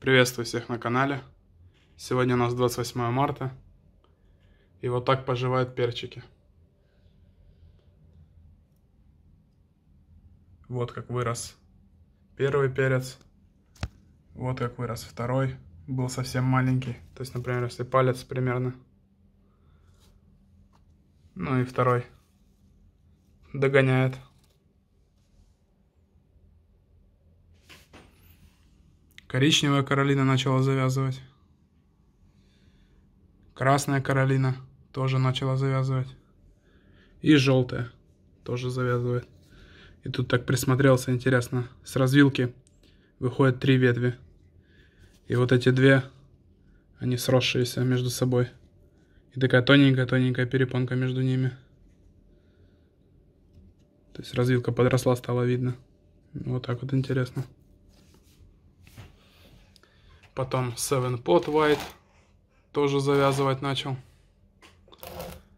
Приветствую всех на канале. Сегодня у нас 28 марта. И вот так поживают перчики. Вот как вырос первый перец. Вот как вырос второй. Был совсем маленький. То есть, например, если палец примерно. Ну и второй догоняет. Коричневая Каролина начала завязывать. Красная Каролина тоже начала завязывать. И желтая тоже завязывает. И тут так присмотрелся, интересно. С развилки выходят три ветви. И вот эти две, они сросшиеся между собой. И такая тоненькая-тоненькая перепонка между ними. То есть развилка подросла, стало видно. Вот так вот интересно. Потом 7 Pot White тоже завязывать начал.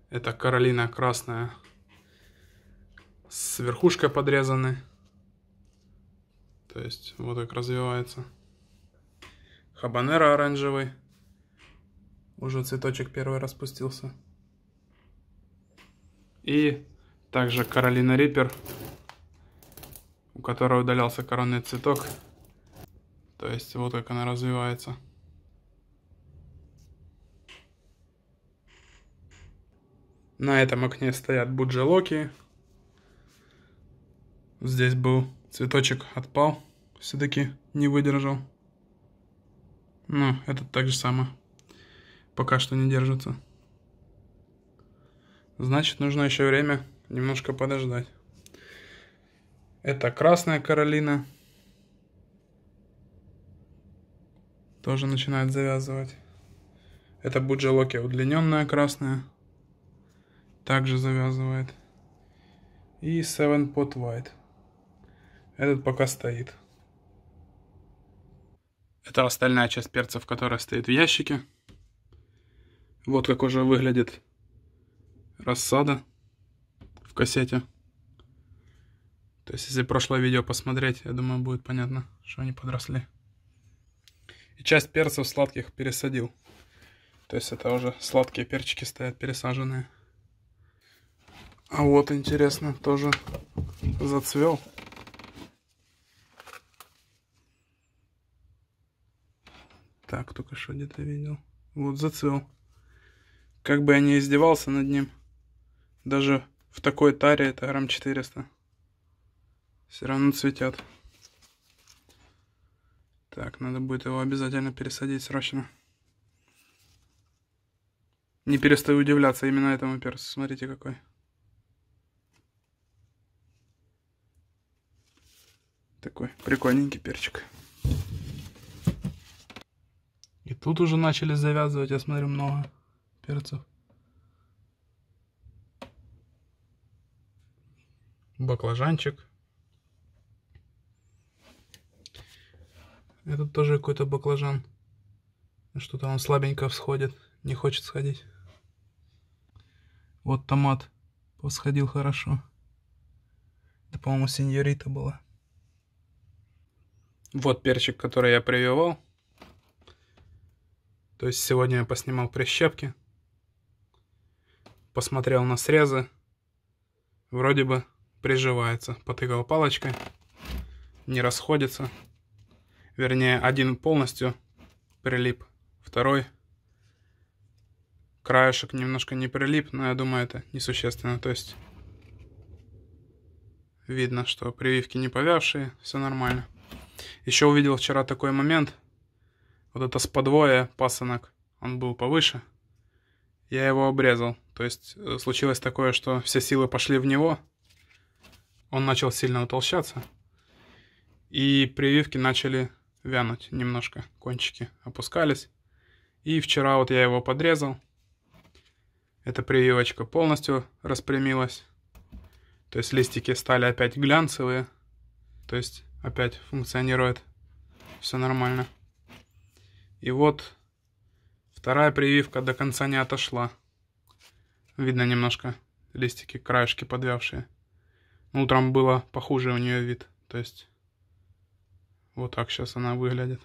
Это Каролина красная. С верхушкой подрезаны. То есть вот так развивается. Хабанера оранжевый. Уже цветочек первый распустился. И также Каролина Риппер, у которой удалялся коронный цветок. То есть вот как она развивается. На этом окне стоят буджелоки. Здесь был цветочек отпал, все-таки не выдержал. Но ну, этот так же самое. Пока что не держится. Значит, нужно еще время немножко подождать. Это Красная Каролина. Тоже начинает завязывать. Это Буджелоки удлиненная красная. Также завязывает. И Seven Pot White. Этот пока стоит. Это остальная часть перцев, которая стоит в ящике. Вот как уже выглядит рассада в кассете. То есть, если прошлое видео посмотреть, я думаю, будет понятно, что они подросли. И часть перцев сладких пересадил. То есть это уже сладкие перчики стоят пересаженные. А вот интересно, тоже зацвел. Так, только что где-то видел. Вот зацвел. Как бы я не издевался над ним, даже в такой таре это грамм 400. Все равно цветят. Так, надо будет его обязательно пересадить срочно. Не перестаю удивляться именно этому перцу. Смотрите какой. Такой прикольненький перчик. И тут уже начали завязывать, я смотрю, много перцев. Баклажанчик. Этот тоже какой-то баклажан. Что-то он слабенько всходит, не хочет сходить. Вот томат. Посходил хорошо. Это, по-моему, сеньорита была. Вот перчик, который я прививал. То есть сегодня я поснимал прищепки. Посмотрел на срезы. Вроде бы приживается. Потыкал палочкой. Не расходится. Вернее, один полностью прилип, второй краешек немножко не прилип, но я думаю, это несущественно. То есть видно, что прививки не повявшие, все нормально. Еще увидел вчера такой момент. Вот это с подвоя пасынок, он был повыше. Я его обрезал. То есть э, случилось такое, что все силы пошли в него. Он начал сильно утолщаться. И прививки начали вянуть немножко, кончики опускались. И вчера вот я его подрезал. Эта прививочка полностью распрямилась. То есть листики стали опять глянцевые. То есть опять функционирует все нормально. И вот вторая прививка до конца не отошла. Видно немножко листики, краешки подвявшие. Утром было похуже у нее вид. То есть вот так сейчас она выглядит.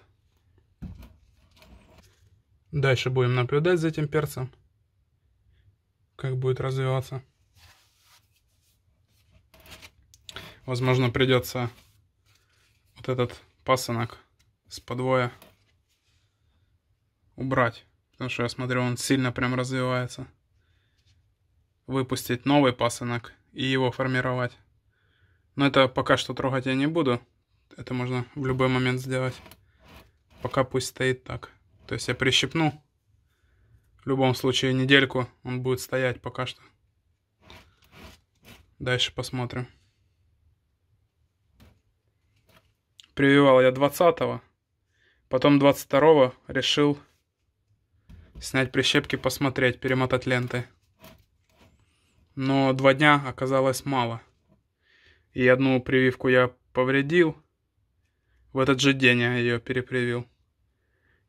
Дальше будем наблюдать за этим перцем, как будет развиваться. Возможно, придется вот этот пасынок с подвоя убрать. Потому что я смотрю, он сильно прям развивается. Выпустить новый пасынок и его формировать. Но это пока что трогать я не буду это можно в любой момент сделать. Пока пусть стоит так. То есть я прищипну. В любом случае недельку он будет стоять пока что. Дальше посмотрим. Прививал я 20-го. Потом 22-го решил снять прищепки, посмотреть, перемотать ленты. Но два дня оказалось мало. И одну прививку я повредил, в этот же день я ее перепривил.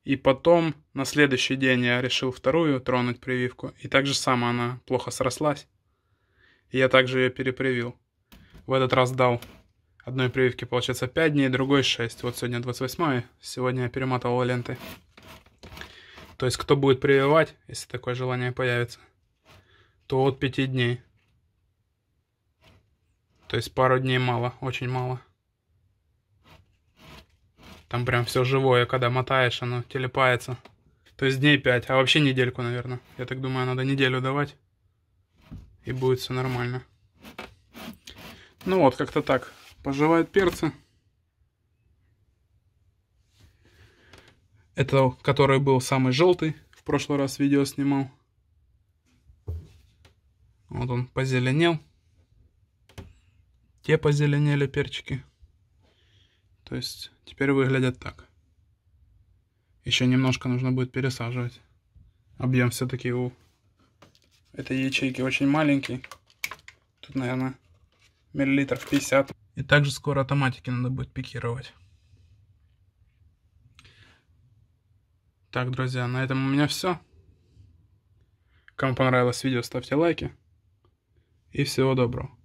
И потом, на следующий день я решил вторую тронуть прививку, и так же само она плохо срослась. И я также ее перепривил. В этот раз дал одной прививке получается, 5 дней, другой 6. Вот сегодня 28 сегодня я перематывал ленты. То есть, кто будет прививать, если такое желание появится, то от 5 дней. То есть, пару дней мало, очень мало. Там прям все живое, когда мотаешь, оно телепается. То есть дней 5, а вообще недельку, наверное. Я так думаю, надо неделю давать. И будет все нормально. Ну вот, как-то так. Поживают перцы. Это который был самый желтый. В прошлый раз видео снимал. Вот он позеленел. Те позеленели перчики. То есть теперь выглядят так. Еще немножко нужно будет пересаживать. Объем все-таки у этой ячейки очень маленький. Тут, наверное, миллилитров 50. И также скоро автоматики надо будет пикировать. Так, друзья, на этом у меня все. Кому понравилось видео, ставьте лайки. И всего доброго.